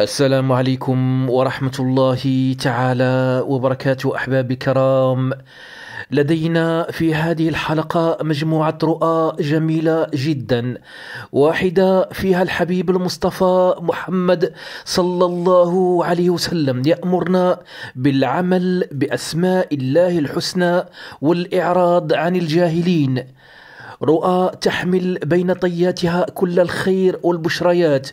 السلام عليكم ورحمة الله تعالى وبركاته أحبابي الكرام لدينا في هذه الحلقة مجموعة رؤى جميلة جدا واحدة فيها الحبيب المصطفى محمد صلى الله عليه وسلم يأمرنا بالعمل بأسماء الله الحسنى والإعراض عن الجاهلين رؤى تحمل بين طياتها كل الخير والبشريات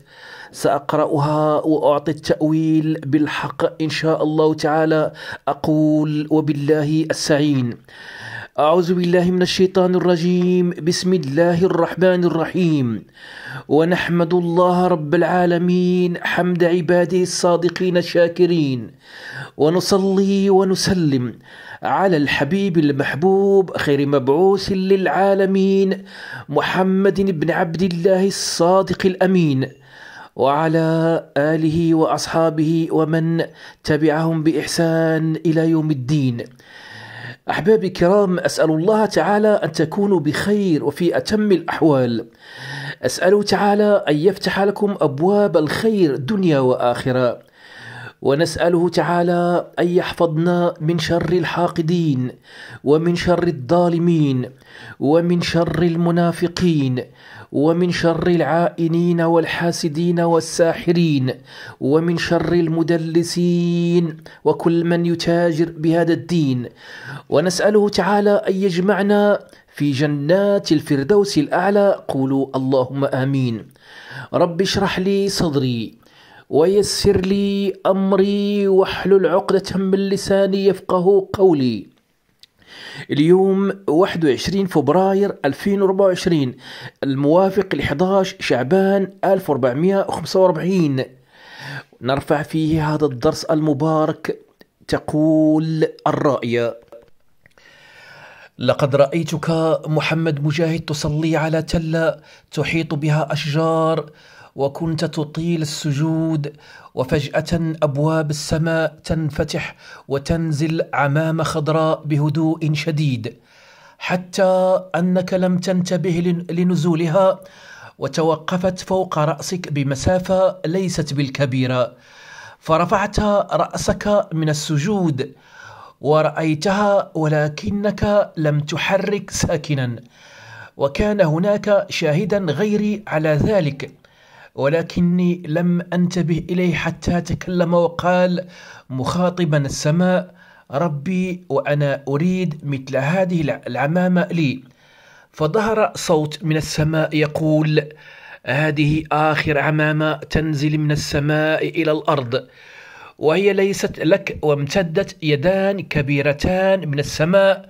سأقرأها وأعطي التأويل بالحق إن شاء الله تعالى أقول وبالله السعين أعوذ بالله من الشيطان الرجيم بسم الله الرحمن الرحيم ونحمد الله رب العالمين حمد عباده الصادقين الشاكرين ونصلي ونسلم على الحبيب المحبوب خير مبعوث للعالمين محمد بن عبد الله الصادق الأمين وعلى آله وأصحابه ومن تبعهم بإحسان إلى يوم الدين أحبابي الكرام أسأل الله تعالى أن تكونوا بخير وفي أتم الأحوال أسأله تعالى أن يفتح لكم أبواب الخير دنيا وآخرة ونسأله تعالى أن يحفظنا من شر الحاقدين ومن شر الظالمين ومن شر المنافقين ومن شر العائنين والحاسدين والساحرين ومن شر المدلسين وكل من يتاجر بهذا الدين ونساله تعالى ان يجمعنا في جنات الفردوس الاعلى قولوا اللهم امين رب اشرح لي صدري ويسر لي امري واحلل عقده من لساني يفقه قولي اليوم 21 فبراير 2024 الموافق ل 11 شعبان 1445 نرفع فيه هذا الدرس المبارك تقول الرأي لقد رأيتك محمد مجاهد تصلي على تلة تحيط بها أشجار وكنت تطيل السجود وفجاه ابواب السماء تنفتح وتنزل عمامه خضراء بهدوء شديد حتى انك لم تنتبه لنزولها وتوقفت فوق راسك بمسافه ليست بالكبيره فرفعت راسك من السجود ورأيتها ولكنك لم تحرك ساكنا وكان هناك شاهدا غيري على ذلك ولكني لم انتبه اليه حتى تكلم وقال مخاطبا السماء ربي وانا اريد مثل هذه العمامه لي فظهر صوت من السماء يقول هذه اخر عمامه تنزل من السماء الى الارض وهي ليست لك وامتدت يدان كبيرتان من السماء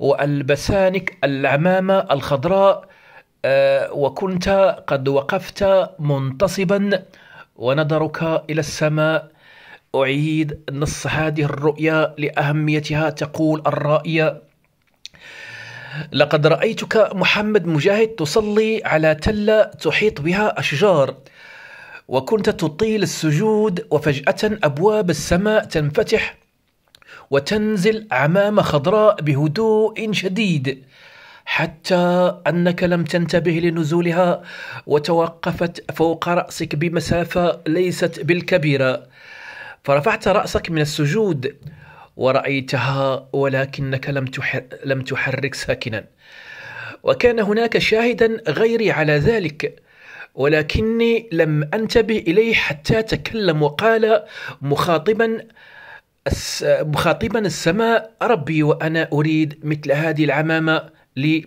والبسانك العمامه الخضراء آه، وكنت قد وقفت منتصبا ونظرك إلى السماء أعيد نص هذه الرؤيا لأهميتها تقول الرائية لقد رأيتك محمد مجاهد تصلي على تلة تحيط بها أشجار وكنت تطيل السجود وفجأة أبواب السماء تنفتح وتنزل عمامة خضراء بهدوء شديد حتى انك لم تنتبه لنزولها وتوقفت فوق راسك بمسافه ليست بالكبيره فرفعت راسك من السجود ورايتها ولكنك لم لم تحرك ساكنا وكان هناك شاهدا غيري على ذلك ولكني لم انتبه اليه حتى تكلم وقال مخاطبا مخاطبا السماء ربي وانا اريد مثل هذه العمامه لي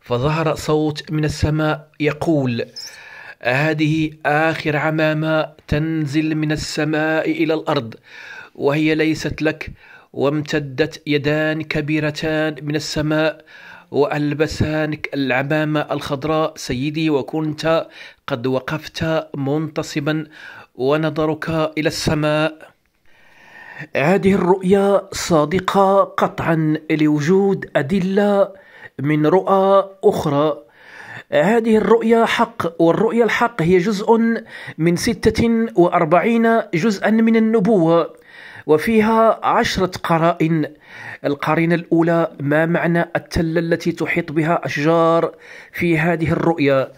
فظهر صوت من السماء يقول هذه آخر عمامة تنزل من السماء إلى الأرض وهي ليست لك وامتدت يدان كبيرتان من السماء والبسانك العمامة الخضراء سيدي وكنت قد وقفت منتصبا ونظرك إلى السماء هذه الرؤيا صادقة قطعا لوجود أدلة من رؤى أخرى هذه الرؤيا حق والرؤيا الحق هي جزء من ستة وأربعين جزءا من النبوة وفيها عشرة قرائن القرينة الأولى ما معنى التلة التي تحيط بها أشجار في هذه الرؤيا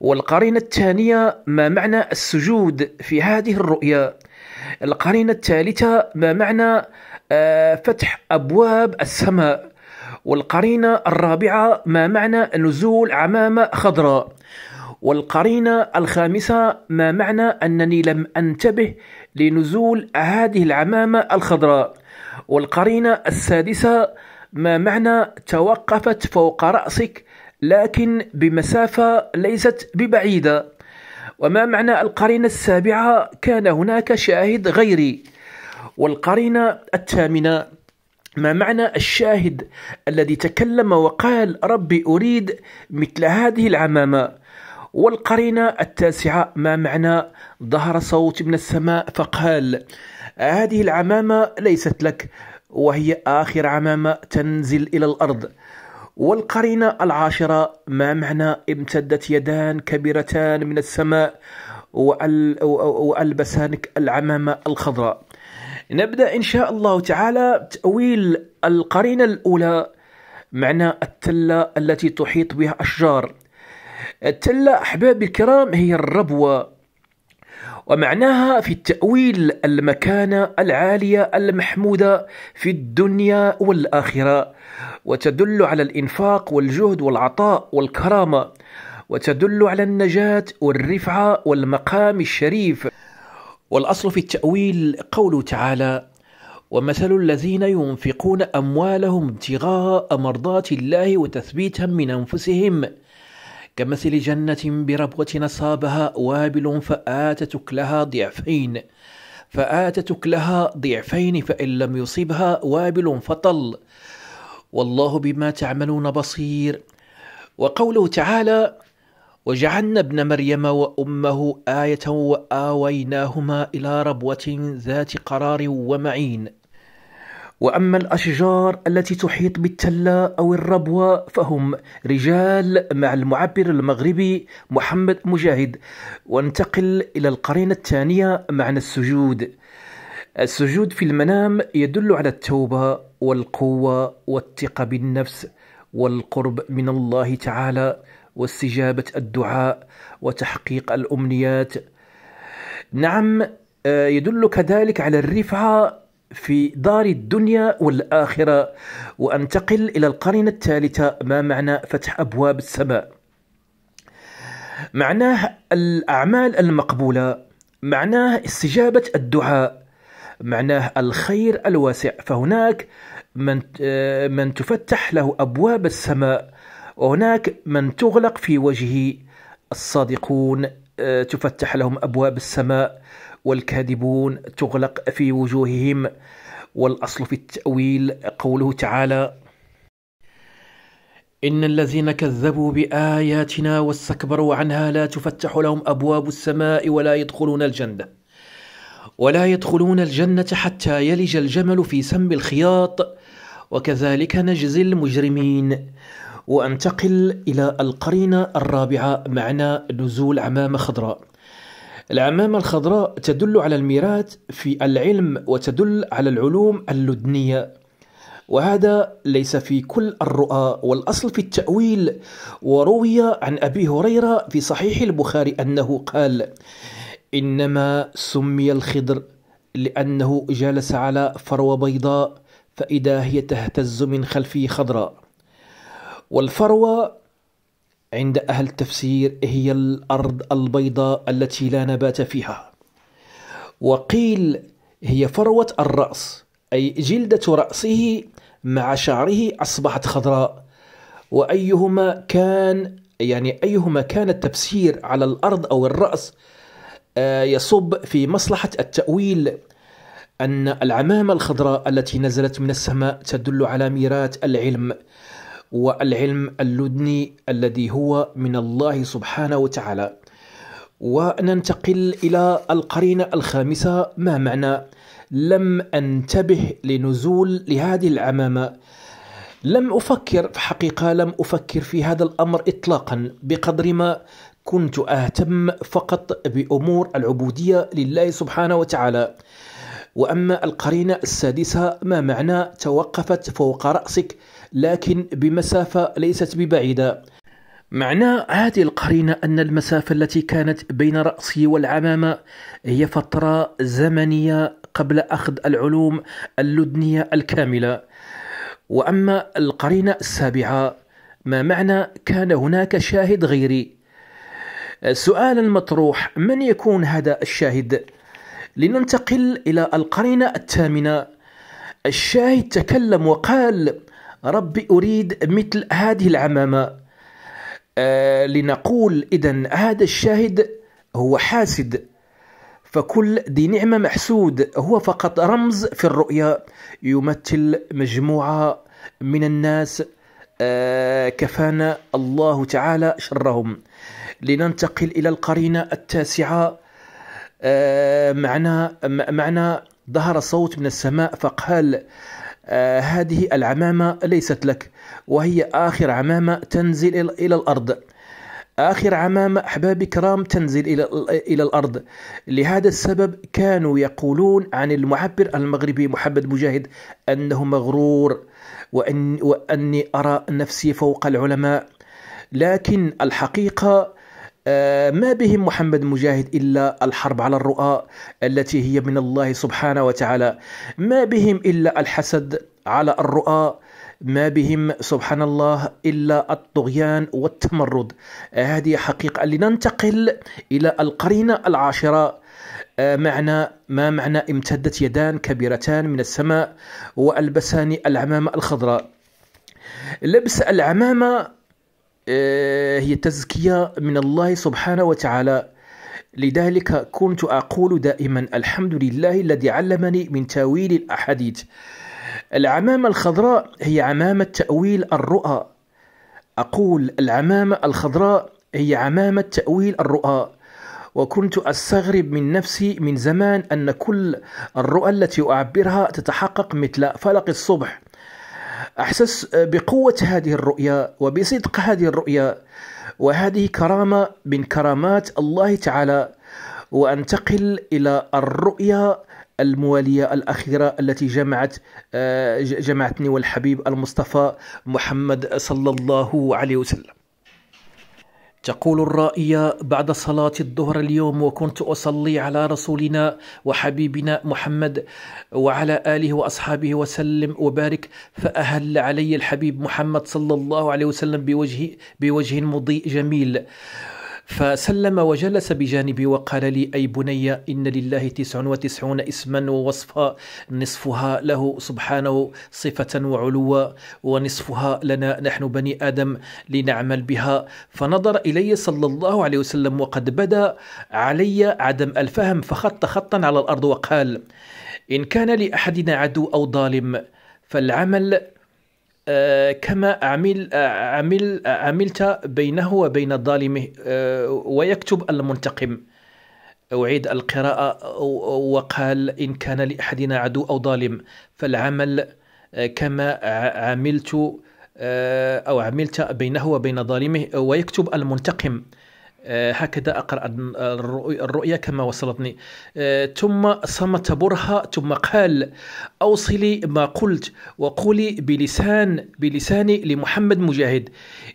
والقرينة الثانية ما معنى السجود في هذه الرؤيا القرينة الثالثة ما معنى آه، فتح أبواب السماء والقرينة الرابعة ما معنى نزول عمامة خضراء والقرينة الخامسة ما معنى أنني لم أنتبه لنزول هذه العمامة الخضراء والقرينة السادسة ما معنى توقفت فوق رأسك لكن بمسافة ليست ببعيدة وما معنى القرينة السابعة كان هناك شاهد غيري والقرينة الثامنة ما معنى الشاهد الذي تكلم وقال ربي أريد مثل هذه العمامة والقرينة التاسعة ما معنى ظهر صوت من السماء فقال هذه العمامة ليست لك وهي آخر عمامة تنزل إلى الأرض والقرينة العاشرة ما معنى امتدت يدان كبيرتان من السماء وألبسانك العمامة الخضراء نبدأ إن شاء الله تعالى بتأويل القرينة الأولى معنى التلة التي تحيط بها أشجار التلة أحبابي الكرام هي الربوة ومعناها في التأويل المكانة العالية المحمودة في الدنيا والآخرة وتدل على الإنفاق والجهد والعطاء والكرامة وتدل على النجاة والرفعة والمقام الشريف والأصل في التأويل قوله تعالى ومثل الذين ينفقون أموالهم ابتغاء مرضات الله وتثبيتا من أنفسهم كمثل جنة بربوة نصابها وابل فآتت أكلها ضعفين فآتت أكلها ضعفين فإن لم يصبها وابل فطل والله بما تعملون بصير وقوله تعالى وجعلنا ابن مريم وأمه آية وآويناهما إلى ربوة ذات قرار ومعين وأما الأشجار التي تحيط بالتلة أو الربوة فهم رجال مع المعبر المغربي محمد مجاهد وننتقل إلى القرينة الثانية معنى السجود السجود في المنام يدل على التوبة والقوة والثقة بالنفس والقرب من الله تعالى واستجابه الدعاء وتحقيق الامنيات نعم آه، يدل كذلك على الرفعه في دار الدنيا والاخره وانتقل الى القرن الثالثه ما معنى فتح ابواب السماء معناه الاعمال المقبوله معناه استجابه الدعاء معناه الخير الواسع فهناك من آه، من تفتح له ابواب السماء وهناك من تغلق في وجهه الصادقون آه، تفتح لهم أبواب السماء والكاذبون تغلق في وجوههم والأصل في التأويل قوله تعالى إن الذين كذبوا بآياتنا واستكبروا عنها لا تفتح لهم أبواب السماء ولا يدخلون الجنة ولا يدخلون الجنة حتى يلج الجمل في سم الخياط وكذلك نجزي المجرمين وأنتقل إلى القرينة الرابعة معنى نزول عمامة خضراء العمامة الخضراء تدل على الميراث في العلم وتدل على العلوم اللدنية وهذا ليس في كل الرؤى والأصل في التأويل وروي عن أبي هريرة في صحيح البخاري أنه قال إنما سمي الخضر لأنه جلس على فروة بيضاء فإذا هي تهتز من خلفه خضراء والفروة عند أهل التفسير هي الأرض البيضاء التي لا نبات فيها وقيل هي فروة الرأس أي جلدة رأسه مع شعره أصبحت خضراء وأيهما كان يعني أيهما كان التفسير على الأرض أو الرأس آه، يصب في مصلحة التأويل أن العمامة الخضراء التي نزلت من السماء تدل على ميراث العلم والعلم اللدني الذي هو من الله سبحانه وتعالى وننتقل إلى القرينة الخامسة ما معنى لم أنتبه لنزول لهذه العمامة لم أفكر في حقيقة لم أفكر في هذا الأمر إطلاقا بقدر ما كنت أهتم فقط بأمور العبودية لله سبحانه وتعالى وأما القرينة السادسة ما معنى توقفت فوق رأسك لكن بمسافة ليست ببعيدة معنى هذه القرينة أن المسافة التي كانت بين رأسي والعمامة هي فترة زمنية قبل أخذ العلوم اللدنية الكاملة وأما القرينة السابعة ما معنى كان هناك شاهد غيري السؤال المطروح من يكون هذا الشاهد لننتقل إلى القرينة الثامنة الشاهد تكلم وقال ربي أريد مثل هذه العمامة آه لنقول إذا هذا الشاهد هو حاسد فكل ذي نعمة محسود هو فقط رمز في الرؤيا يمثل مجموعة من الناس آه كفانا الله تعالى شرهم لننتقل إلى القرينة التاسعة معنى آه، معنى ظهر صوت من السماء فقال آه، هذه العمامة ليست لك وهي آخر عمامة تنزل إلى الأرض آخر عمامة أحبابي كرام تنزل إلى إلى الأرض لهذا السبب كانوا يقولون عن المعبر المغربي محمد مجاهد أنه مغرور وأن وأني أرى نفسي فوق العلماء لكن الحقيقة آه، ما بهم محمد مجاهد إلا الحرب على الرؤى التي هي من الله سبحانه وتعالى ما بهم إلا الحسد على الرؤى ما بهم سبحان الله إلا الطغيان والتمرد هذه حقيقة لننتقل إلى القرينة العاشرة آه، معنى ما معنى امتدت يدان كبيرتان من السماء وألبسان العمامة الخضراء لبس العمامة آه، هي تزكية من الله سبحانه وتعالى لذلك كنت أقول دائما الحمد لله الذي علمني من تاويل الأحاديث العمامة الخضراء هي عمامة تأويل الرؤى أقول العمامة الخضراء هي عمامة تأويل الرؤى وكنت أستغرب من نفسي من زمان أن كل الرؤى التي أعبرها تتحقق مثل فلق الصبح احسس آه، بقوة هذه الرؤيه وبصدق هذه الرؤيه وهذه كرامة من كرامات الله تعالى وأنتقل إلى الرؤيه الموالية الأخيرة التي جمعت آه، جمعتني والحبيب المصطفى محمد صلى الله عليه وسلم تقول الرائية بعد صلاة الظهر اليوم وكنت أصلي على رسولنا وحبيبنا محمد وعلى آله وأصحابه وسلم وبارك فأهل علي الحبيب محمد صلى الله عليه وسلم بوجه, بوجه مضيء جميل فسلم وجلس بجانبي وقال لي أي بني إن لله تسع وتسعون اسما ووصفا نصفها له سبحانه صفة وعلوا ونصفها لنا نحن بني آدم لنعمل بها فنظر إلي صلى الله عليه وسلم وقد بدا علي عدم الفهم فخط خطا على الأرض وقال إن كان لأحدنا عدو أو ظالم فالعمل آه، كما عمل آه، عمل آه، عملت بينه وبين ظالمه ويكتب المنتقم أعيد القراءة وقال إن كان لأحدنا عدو أو ظالم فالعمل كما عملت أو عملت بينه وبين ظالمه ويكتب المنتقم هكذا أقرأ الرؤيا كما وصلتني آه، ثم صمت برهة ثم قال أوصلي ما قلت وقولي بلسان بلساني لمحمد مجاهد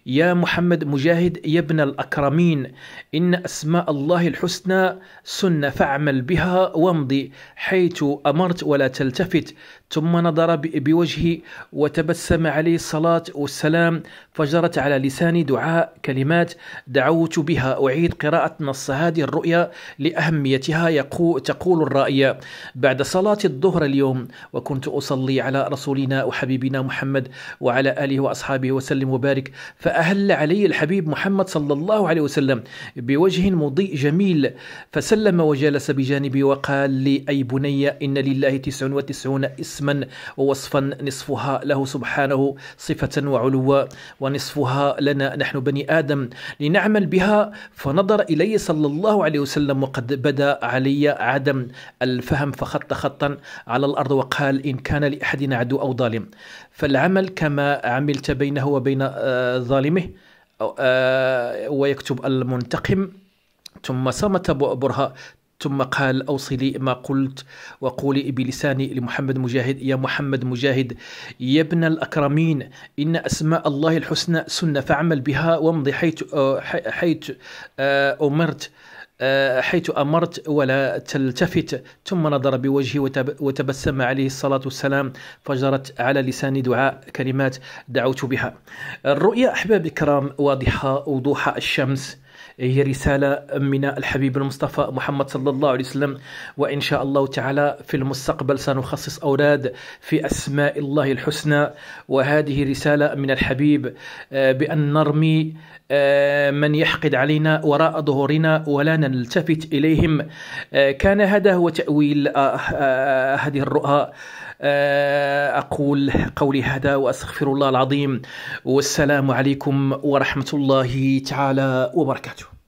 يا محمد مجاهد يا ابن الأكرمين إن أسماء الله الحسنى سنة فاعمل بها وامضي حيث أمرت ولا تلتفت ثم نظر بوجهي وتبسم عليه الصلاة والسلام فجرت على لساني دعاء كلمات دعوت بها وأعيد قراءة نص هذه الرؤيا لأهميتها يقو تقول الرائية بعد صلاة الظهر اليوم وكنت أصلي على رسولنا وحبيبنا محمد وعلى آله وأصحابه وسلم وبارك فأهل علي الحبيب محمد صلى الله عليه وسلم بوجه مضيء جميل فسلم وجلس بجانبي وقال لي أي بني إن لله تسع وتسعون اسما ووصفا نصفها له سبحانه صفة وعلوا ونصفها لنا نحن بني آدم لنعمل بها فنظر إلي صلى الله عليه وسلم وقد بدا علي عدم الفهم فخط خطا على الأرض وقال إن كان لأحدنا عدو أو ظالم فالعمل كما عملت بينه وبين آه، ظالمه آه، ويكتب المنتقم ثم صمت برهاء ثم قال أوصلي ما قلت وقولي بلساني لمحمد مجاهد يا محمد مجاهد يا ابن الأكرمين إن أسماء الله الحسنى سنة فاعمل بها وامضي حيث آه، حيث آه، أمرت آه، حيث أمرت ولا تلتفت ثم نظر بوجهي وتبسم عليه الصلاة والسلام فجرت على لساني دعاء كلمات دعوت بها الرؤيا أحباب الكرام واضحة وضوح الشمس إيه هي رسالة من الحبيب المصطفى محمد صلى الله عليه وسلم وإن شاء الله تعالى في المستقبل سنخصص أولاد في أسماء الله الحسنى وهذه رسالة من الحبيب آه، بأن نرمي آه، من يحقد علينا وراء ظهورنا ولا نلتفت إليهم آه، كان هذا هو تأويل هذه الرؤى آه، أقول قولي هذا وأستغفر الله العظيم والسلام عليكم ورحمة الله تعالى وبركاته